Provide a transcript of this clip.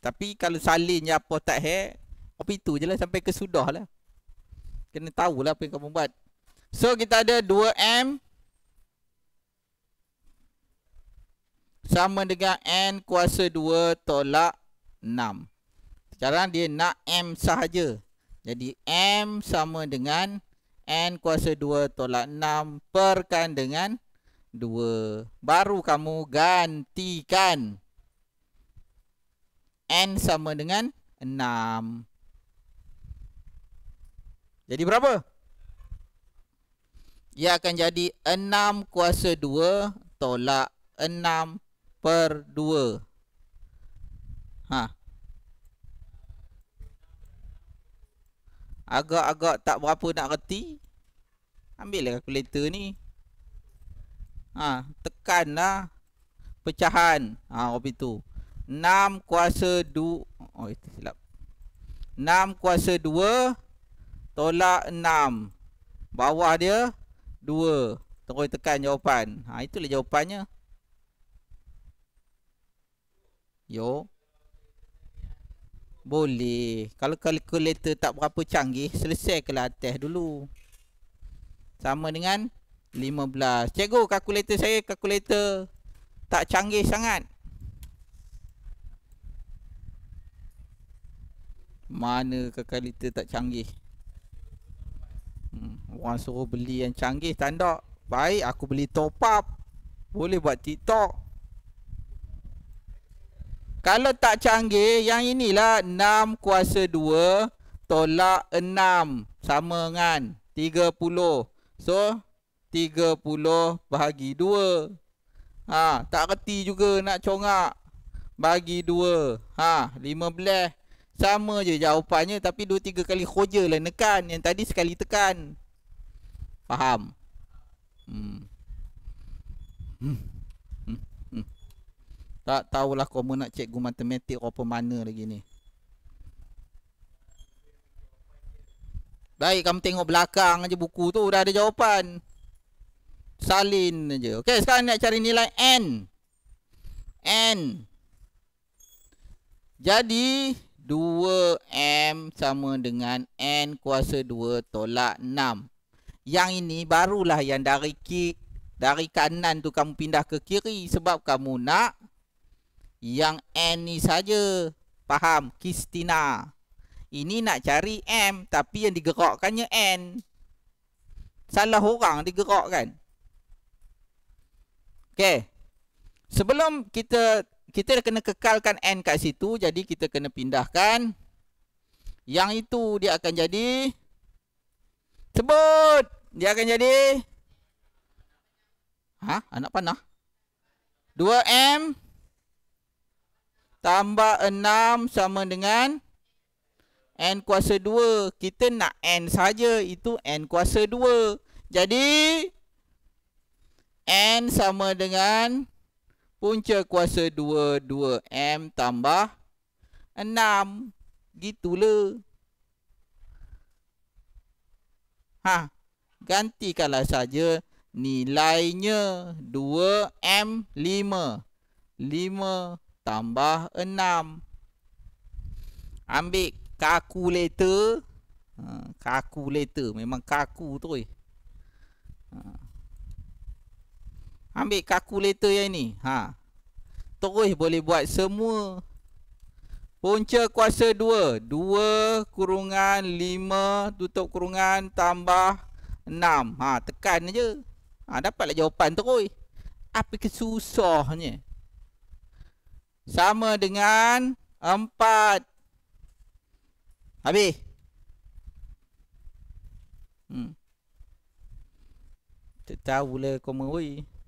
Tapi kalau salinnya apa tak he, apa itu je lah sampai kesudah lah. Kena tahu lah apa yang kamu buat. So kita ada 2M sama dengan N kuasa 2 tolak 6. Sekarang dia nak M sahaja. Jadi M sama dengan N kuasa 2 tolak 6 perkan dengan 2. Baru kamu Gantikan. N sama dengan 6 Jadi berapa? Ia akan jadi 6 kuasa 2 Tolak 6 per 2 ha. Agak-agak tak berapa nak reti Ambil lah kalkulator ni ha, Tekanlah pecahan ha, Orbit tu Enam kuasa dua, oh itu silap Enam kuasa dua tolak enam bawah dia dua. terus tekan jawapan ha itulah jawapannya yo boleh kalau kalkulator tak berapa canggih selesaikanlah atas dulu sama dengan 15 cikgu kalkulator saya kalkulator tak canggih sangat Mana kekaliter tak canggih hmm, Orang suruh beli yang canggih tanda Baik aku beli top up Boleh buat tiktok Kalau tak canggih Yang inilah 6 kuasa 2 Tolak 6 Sama dengan 30 So 30 bahagi 2 ha, Tak reti juga nak congak Bagi 2 ha, belah. Sama je jawapannya tapi dua tiga kali khoja lah nekan yang tadi sekali tekan. Faham? Hmm. Hmm. hmm. hmm. Tak tahulah kau mau nak cikgu matematik kau apa mana lagi ni. Baik, kamu tengok belakang aja buku tu dah ada jawapan. Salin aja. okay sekarang nak cari nilai n. n. Jadi, 2M sama dengan N kuasa 2 tolak 6 Yang ini barulah yang dari K, dari kanan tu kamu pindah ke kiri Sebab kamu nak yang N ni saja Faham? Kistina Ini nak cari M tapi yang digerakkannya N Salah orang digerakkan Okay Sebelum kita kita dah kena kekalkan n kat situ jadi kita kena pindahkan yang itu dia akan jadi sebut dia akan jadi ha anak panah 2m tambah 6 sama dengan n kuasa 2 kita nak n saja itu n kuasa 2 jadi n sama dengan 2 punca kuasa 22M tambah 6. Gitulah. Ha, gantikanlah saja nilainya 2M 5. 5 tambah 6. Ambil kalkulator. Ha, kalkulator, memang kaku tu. Ha. Ambil kalkulator yang ni. Ha. Terus boleh buat semua. Punca kuasa 2. 2 kurungan 5 tutup kurungan tambah 6. Ha, tekan je. Ha, dapatlah jawapan terus. Apa kesusahnya? Sama dengan 4. Habis. Hmm. Tak tahu lah kau